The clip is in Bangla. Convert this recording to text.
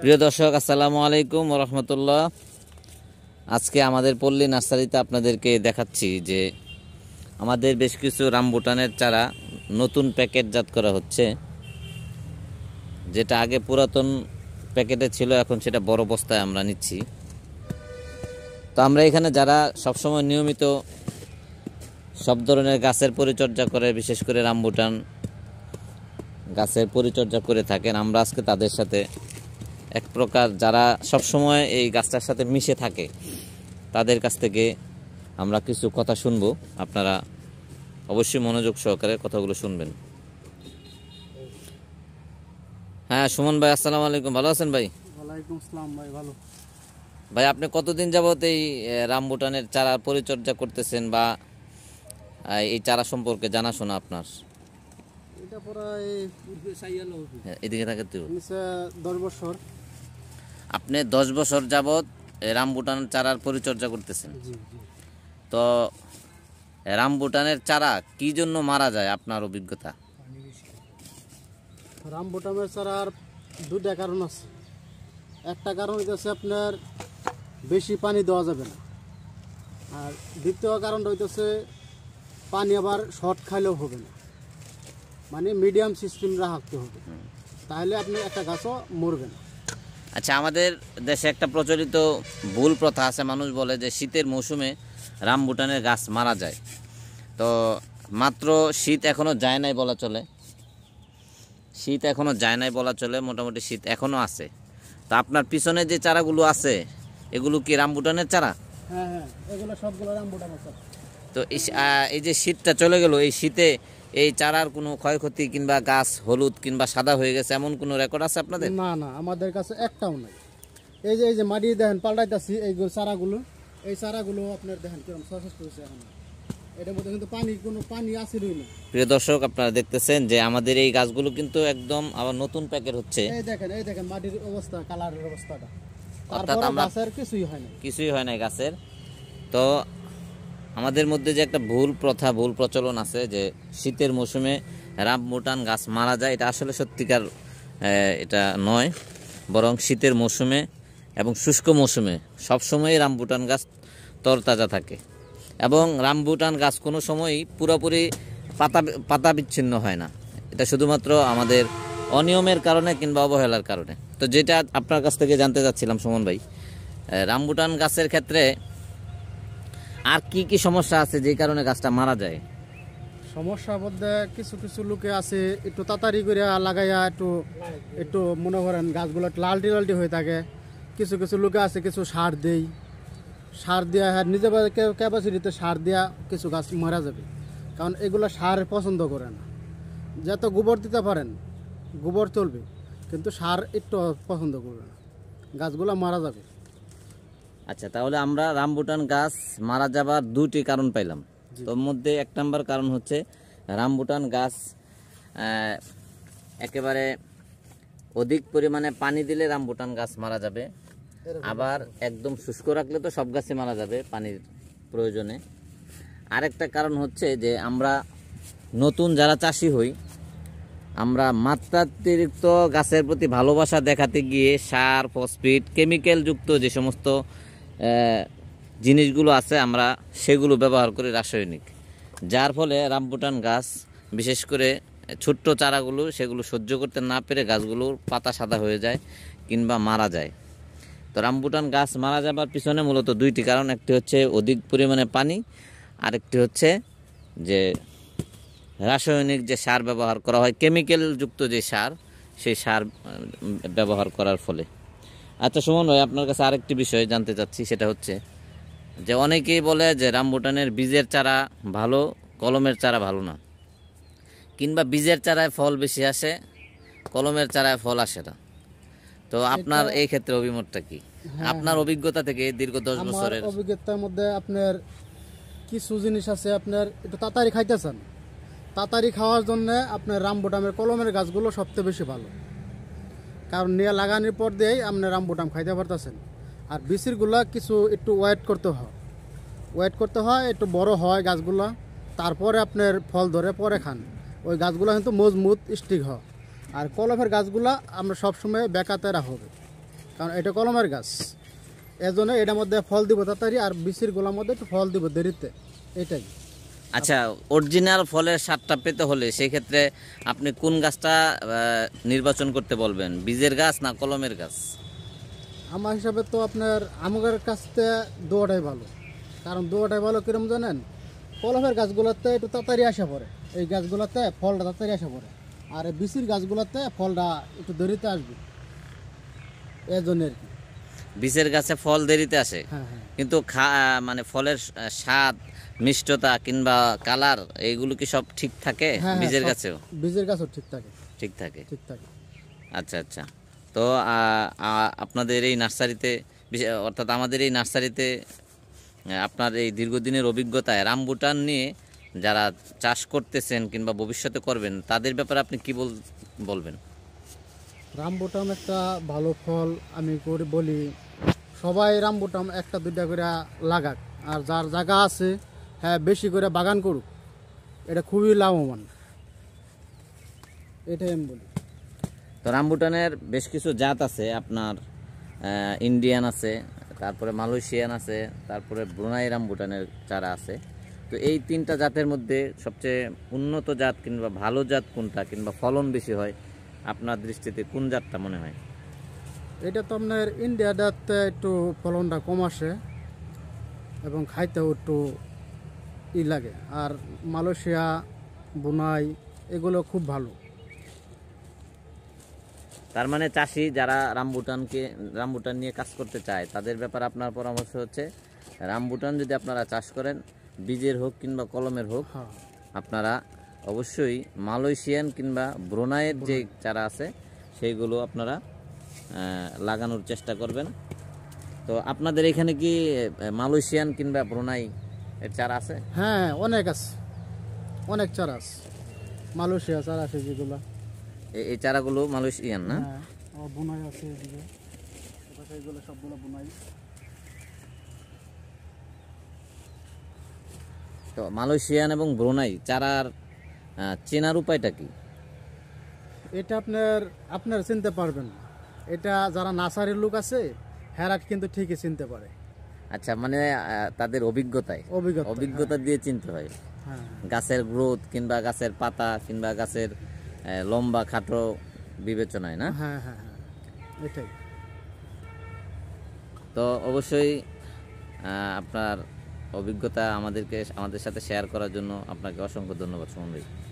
প্রিয় দর্শক আসসালামু আলাইকুম রহমতুল্লাহ আজকে আমাদের পল্লী নার্সারিতে আপনাদেরকে দেখাচ্ছি যে আমাদের বেশ কিছু রামবুটানের চারা নতুন প্যাকেটজাত করা হচ্ছে যেটা আগে পুরাতন প্যাকেটে ছিল এখন সেটা বড় বস্তায় আমরা নিচ্ছি তো আমরা এখানে যারা সবসময় নিয়মিত সব ধরনের গাছের পরিচর্যা করে বিশেষ করে রামবুটান গাছের পরিচর্যা করে থাকেন আমরা আজকে তাদের সাথে এক প্রকার যারা সব সময় এই গাছটার সাথে মিশে থাকে তাদের কাছ থেকে আমরা কিছু কথা শুনবো আপনারা অবশ্যই মনোযোগ সহকারে কথাগুলো শুনবেন হ্যাঁ সুমন ভাই আসসালাম আলাইকুম ভালো আছেন ভাই ভাই ভালো ভাই আপনি কতদিন যাবত এই রামবুটানের চারা পরিচর্যা করতেছেন বা এই চারা সম্পর্কে জানাশোনা আপনার এটা প্রায় হ্যাঁ, এদিকে দশ বছর আপনি দশ বছর যাবৎ রামবুটান চারার পরিচর্যা করতেছেন তো রামবুটানের চারা কি জন্য মারা যায় আপনার অভিজ্ঞতা রামবুটানের চারার দুটা কারণ আছে একটা কারণ হইতেছে আপনার বেশি পানি দেওয়া যাবে না আর দ্বিতীয় কারণ হইতেছে পানি আবার শর্ট খাইলেও হবে না মানে মিডিয়াম সিস্টেমরা হাঁকতে হবে তাহলে আপনি একটা গাছও মরবে না আচ্ছা আমাদের দেশে একটা প্রচলিত ভুল প্রথা আছে মানুষ বলে যে শীতের মৌসুমে রামবুটানের গাছ মারা যায় তো মাত্র শীত এখনও যায় নাই বলা চলে শীত এখনও যায় নাই বলা চলে মোটামুটি শীত এখনও আছে তা আপনার পিছনে যে চারাগুলো আছে এগুলো কি রামবুটানের চারা হ্যাঁ হ্যাঁ এগুলো সবগুলো রামবুটানের চারা তো এই যে শীতটা চলে গেল এই শীতে এই চারার কোনো ক্ষয়ক্ষতি কিংবা গাছ হলুদ কিংবা সাদা হয়ে গেছে এমন কোনো রেকর্ড আছে আপনাদের না না আমাদের কাছে একটাও নাই এই যে এই যে মাটি দেখেন পাল্টাইতেছি এই চারাগুলো এই চারাগুলো আপনার দেখেন কিরকম সশেষ করেছে এখন প্রিয় দর্শক আপনারা দেখতেছেন যে আমাদের এই গাছগুলো কিন্তু একদম আবার নতুন প্যাকেট হচ্ছে এই দেখেন এই দেখেন মাটির অবস্থা কালারের অবস্থাটা আমরা কিছুই হয় না কিছুই হয় না গাছের তো আমাদের মধ্যে যে একটা ভুল প্রথা ভুল প্রচলন আছে যে শীতের মৌসুমে রাম মোটান গাছ মারা যায় এটা আসলে সত্যিকার এটা নয় বরং শীতের মৌসুমে এবং শুষ্ক মৌসুমে সবসময়ই রামবুটান গাছ তরতাজা থাকে এবং রামবুটান গাছ কোনো সময়ই পুরোপুরি পাতা পাতা বিচ্ছিন্ন হয় না এটা শুধুমাত্র আমাদের অনিয়মের কারণে কিংবা অবহেলার কারণে তো যেটা আপনার কাছ থেকে জানতে চাচ্ছিলাম সুমন ভাই রামবুটান গাছের ক্ষেত্রে আর কি কি সমস্যা আছে যে কারণে গাছটা মারা যায় সমস্যা বলতে কিছু কিছু লোকে আছে একটু তাড়াতাড়ি করে লাগাইয়া একটু একটু মনে করেন গাছগুলো লালটি লালটি হয়ে থাকে কিছু কিছু লোকে আছে কিছু সার দেই সার দেওয়া হ্যাঁ নিজের ক্যাপাসিটিতে সার দেওয়া কিছু গাছ মারা যাবে কারণ এগুলো সার পছন্দ করে না যত গোবর দিতে পারেন গোবর চলবে কিন্তু সার একটু পছন্দ করবে না গাছগুলো মারা যাবে আচ্ছা তাহলে আমরা রামবুটান গাছ মারা যাবার দুটি কারণ পাইলাম তোর মধ্যে এক নম্বর কারণ হচ্ছে রামবুটান গাছ একেবারে অধিক পরিমাণে পানি দিলে রামবুটান গাছ মারা যাবে আবার একদম শুষ্ক রাখলে তো সব গাছে মারা যাবে পানির প্রয়োজনে আরেকটা কারণ হচ্ছে যে আমরা নতুন যারা চাষি হই আমরা মাত্রাতিরিক্ত গাছের প্রতি ভালোবাসা দেখাতে গিয়ে সার ফসফেট যুক্ত যে সমস্ত জিনিসগুলো আছে আমরা সেগুলো ব্যবহার করি রাসায়নিক যার ফলে রামপুটান গাছ বিশেষ করে ছোট্ট চারাগুলো সেগুলো সহ্য করতে না পেরে গাছগুলোর পাতা সাদা হয়ে যায় কিংবা মারা যায় তো রামপুটান গাছ মারা যাবার পিছনে মূলত দুইটি কারণ একটি হচ্ছে অধিক পরিমাণে পানি আরেকটি হচ্ছে যে রাসায়নিক যে সার ব্যবহার করা হয় কেমিক্যালযুক্ত যে সার সেই সার ব্যবহার করার ফলে আচ্ছা সুমন ভাই আপনার কাছে আরেকটি বিষয় জানতে চাচ্ছি সেটা হচ্ছে যে অনেকেই বলে যে রামবুটানের বীজের চারা ভালো কলমের চারা ভালো না কিংবা বীজের চারায় ফল বেশি আসে কলমের চারায় ফল আসে না তো আপনার এই ক্ষেত্রে অভিমতটা কি হ্যাঁ। আপনার অভিজ্ঞতা থেকে দীর্ঘ দশ বছরের অভিজ্ঞতার মধ্যে আপনার কিছু জিনিস আছে আপনার একটু তাড়াতাড়ি খাইতেছেন তাড়াতাড়ি খাওয়ার জন্য আপনার রামবোটামের কলমের গাছগুলো সবচেয়ে বেশি ভালো কারণ নিয়ে লাগানোর পর দিয়েই আপনার আম্বুটাম খাইতে পারতেছেন আর বিচিরগুলা কিছু একটু ওয়েট করতে হয় ওয়েট করতে হয় একটু বড় হয় গাছগুলা তারপরে আপনার ফল ধরে পরে খান ওই গাছগুলো কিন্তু মজবুত স্টিক হয় আর কলমের গাছগুলা আমরা সবসময় বেকাতে হবে কারণ এটা কলমের গাছ এজন্য এটার মধ্যে ফল দিব তাড়াতাড়ি আর বিচিরগুলোর মধ্যে একটু ফল দিব দেরিতে এটাই আচ্ছা অরিজিনাল ফলের স্বাদটা পেতে হলে সেক্ষেত্রে আপনি কোন গাছটা নির্বাচন করতে বলবেন বীজের গাছ না কলমের গাছ আমার হিসাবে তো আপনার আমগার কাছতে দোয়াটাই ভালো কারণ দোয়াটাই ভালো কিরম জানেন কলমের গাছগুলোতে একটু তাড়াতাড়ি আসা পড়ে এই গাছগুলোতে ফলটা তাড়াতাড়ি আসা পড়ে আর বিচির গাছগুলোতে ফলটা একটু দেরিতে আসবে এজন্য আর কি বীজের গাছে ফল দেরিতে আসে হ্যাঁ, হ্যাঁ। কিন্তু মানে ফলের স্বাদ মিষ্টতা কিংবা কালার এইগুলো কি সব ঠিক থাকে হ্যাঁ, বীজের গাছেও বীজের গাছও ঠিক থাকে ঠিক থাকে ঠিক থাকে আচ্ছা আচ্ছা তো আপনাদের এই নার্সারিতে অর্থাৎ আমাদের এই নার্সারিতে আপনার এই দীর্ঘদিনের অভিজ্ঞতায় রামবুটান নিয়ে যারা চাষ করতেছেন কিংবা ভবিষ্যতে করবেন তাদের ব্যাপারে আপনি কি বলবেন রামবুটাম একটা ভালো ফল আমি করে বলি সবাই রামবুটাম একটা দুইটা করে লাগাক আর যার জায়গা আছে হ্যাঁ বেশি করে বাগান করুক এটা খুবই লাভবান এটাই আমি বলি তো রামবুটানের বেশ কিছু জাত আছে আপনার ইন্ডিয়ান আছে তারপরে মালয়েশিয়ান আছে তারপরে ব্রুনাই রামবুটানের চারা আছে তো এই তিনটা জাতের মধ্যে সবচেয়ে উন্নত জাত কিংবা ভালো জাত কোনটা কিংবা ফলন বেশি হয় আপনার দৃষ্টিতে কোন জাতটা মনে হয় এটা তো আপনার ইন্ডিয়া জাতটা একটু ফলনটা কম আসে এবং খাইতেও একটু ই লাগে আর মালয়েশিয়া বুনাই এগুলো খুব ভালো তার মানে চাষি যারা রামবুটানকে রামবুটান নিয়ে কাজ করতে চায় তাদের ব্যাপারে আপনার পরামর্শ হচ্ছে রামবুটান যদি আপনারা চাষ করেন বীজের হোক কিংবা কলমের হোক হ্যাঁ। আপনারা অবশ্যই মালয়েশিয়ান কিংবা ব্রোনায়ের যে চারা আছে সেইগুলো আপনারা লাগানোর চেষ্টা করবেন তো আপনাদের এখানে কি মালয়েশিয়ান কিংবা ব্রোনাই এর চারা আছে হ্যাঁ অনেক আছে অনেক চারা আছে মালয়েশিয়া চারা আছে যেগুলো এই চারাগুলো মালয়েশিয়ান না হ্যাঁ, আছে সবগুলো তো মালয়েশিয়ান এবং ব্রোনাই চারার হ্যাঁ, চেনার উপায়টা কি এটা আপনার আপনার চিনতে পারবেন না এটা যারা নাসারের লোক আছে হ্যারাট কিন্তু ঠিকই চিনতে পারে আচ্ছা মানে তাদের অভিজ্ঞতায় হ্যাঁ। অভিজ্ঞতা দিয়ে চিনতে হয় হ্যাঁ। গাছের গ্রোথ কিংবা গাছের পাতা কিংবা গাছের লম্বা খাটো বিবেচনায় না এটাই তো অবশ্যই আপনার অভিজ্ঞতা আমাদেরকে আমাদের সাথে শেয়ার করার জন্য আপনাকে অসংখ্য ধন্যবাদ সুমন ভাই